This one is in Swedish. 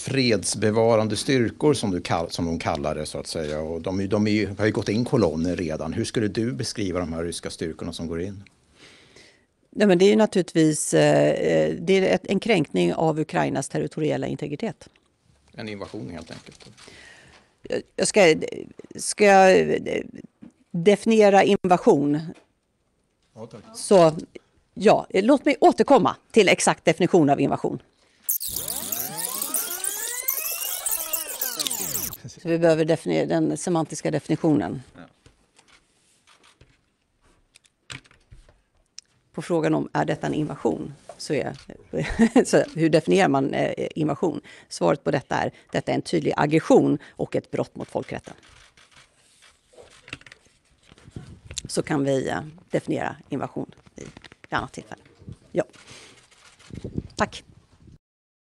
fredsbevarande styrkor som, du kall, som de kallar det så att säga. Och de, de ju, har ju gått in kolonner redan. Hur skulle du beskriva de här ryska styrkorna som går in? Nej, men det är naturligtvis eh, eh, det är en kränkning av Ukrainas territoriella integritet. En invasion helt enkelt? Jag ska, ska jag definiera invasion? Ja, Så ja, låt mig återkomma till exakt definition av invasion. Så vi behöver definiera den semantiska definitionen. På frågan om är detta en invasion? Så är, så hur definierar man eh, invasion? Svaret på detta är detta är en tydlig aggression och ett brott mot folkrätten. Så kan vi eh, definiera invasion i ett annat tillfälle. Ja. Tack.